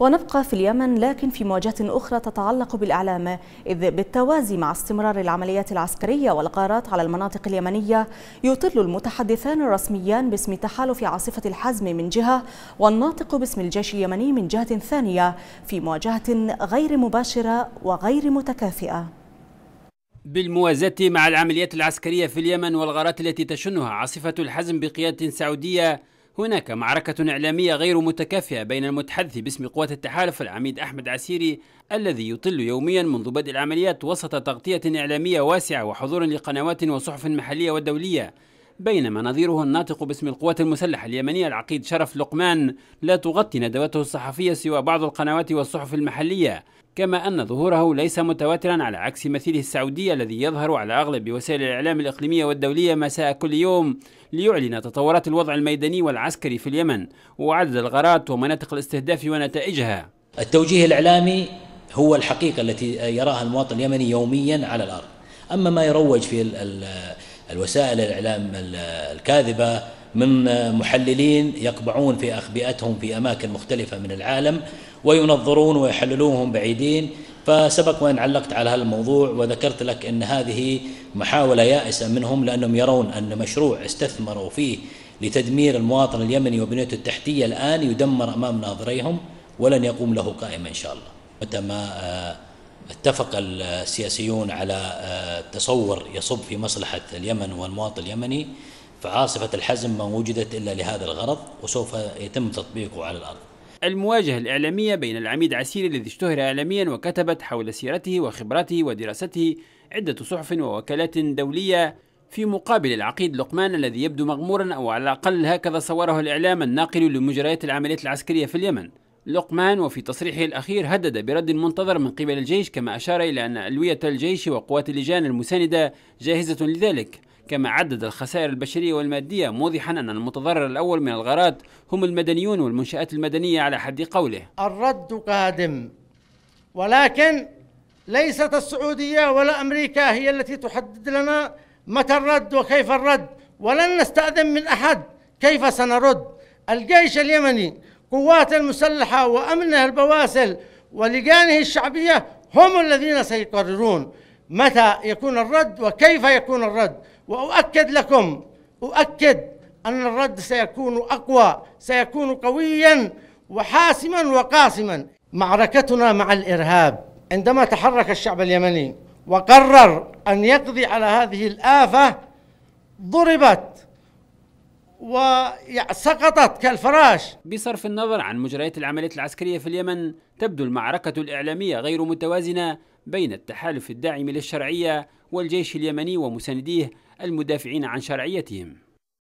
ونبقى في اليمن لكن في مواجهة أخرى تتعلق بالإعلام إذ بالتوازي مع استمرار العمليات العسكرية والغارات على المناطق اليمنية يطل المتحدثان الرسميان باسم تحالف عاصفة الحزم من جهة والناطق باسم الجيش اليمني من جهة ثانية في مواجهة غير مباشرة وغير متكافئة بالموازاة مع العمليات العسكرية في اليمن والغارات التي تشنها عاصفة الحزم بقيادة سعودية هناك معركة إعلامية غير متكافئة بين المتحدث باسم قوات التحالف العميد أحمد عسيري الذي يطل يوميا منذ بدء العمليات وسط تغطية إعلامية واسعة وحضور لقنوات وصحف محلية ودولية بينما نظيره الناطق باسم القوات المسلحة اليمنية العقيد شرف لقمان لا تغطي ندواته الصحفية سوى بعض القنوات والصحف المحلية كما أن ظهوره ليس متواترا على عكس مثيله السعودي الذي يظهر على أغلب وسائل الإعلام الإقليمية والدولية مساء كل يوم ليعلن تطورات الوضع الميداني والعسكري في اليمن وعدد الغارات ومناطق الاستهداف ونتائجها التوجيه الإعلامي هو الحقيقة التي يراها المواطن اليمني يوميا على الأرض أما ما يروج في الوسائل الإعلام الكاذبة من محللين يقبعون في أخبئتهم في أماكن مختلفة من العالم وينظرون ويحللونهم بعيدين فسبق وأن علقت على هذا الموضوع وذكرت لك أن هذه محاولة يائسة منهم لأنهم يرون أن مشروع استثمروا فيه لتدمير المواطن اليمني وبنيته التحتية الآن يدمر أمام ناظريهم ولن يقوم له قائمة إن شاء الله متى ما آه، اتفق السياسيون على آه، تصور يصب في مصلحة اليمن والمواطن اليمني فعاصفة الحزم ما وجدت إلا لهذا الغرض وسوف يتم تطبيقه على الأرض المواجهة الإعلامية بين العميد عسيري الذي اشتهر إعلاميا وكتبت حول سيرته وخبراته ودراسته عدة صحف ووكالات دولية في مقابل العقيد لقمان الذي يبدو مغمورا أو على الأقل هكذا صوره الإعلام الناقل لمجريات العمليات العسكرية في اليمن لقمان وفي تصريحه الأخير هدد برد منتظر من قبل الجيش كما أشار إلى أن ألوية الجيش وقوات اللجان المساندة جاهزة لذلك كما عدد الخسائر البشرية والمادية موضحا أن المتضرر الأول من الغارات هم المدنيون والمنشآت المدنية على حد قوله الرد قادم ولكن ليست السعودية ولا أمريكا هي التي تحدد لنا متى الرد وكيف الرد ولن نستأذن من أحد كيف سنرد الجيش اليمني قواته المسلحة وأمنه البواسل ولجانه الشعبية هم الذين سيقررون متى يكون الرد وكيف يكون الرد وأؤكد لكم أؤكد أن الرد سيكون أقوى سيكون قويا وحاسما وقاسما معركتنا مع الإرهاب عندما تحرك الشعب اليمني وقرر أن يقضي على هذه الآفة ضربت وسقطت كالفراش بصرف النظر عن مجريات العمليات العسكرية في اليمن تبدو المعركة الإعلامية غير متوازنة بين التحالف الداعم للشرعية والجيش اليمني ومسانديه المدافعين عن شرعيتهم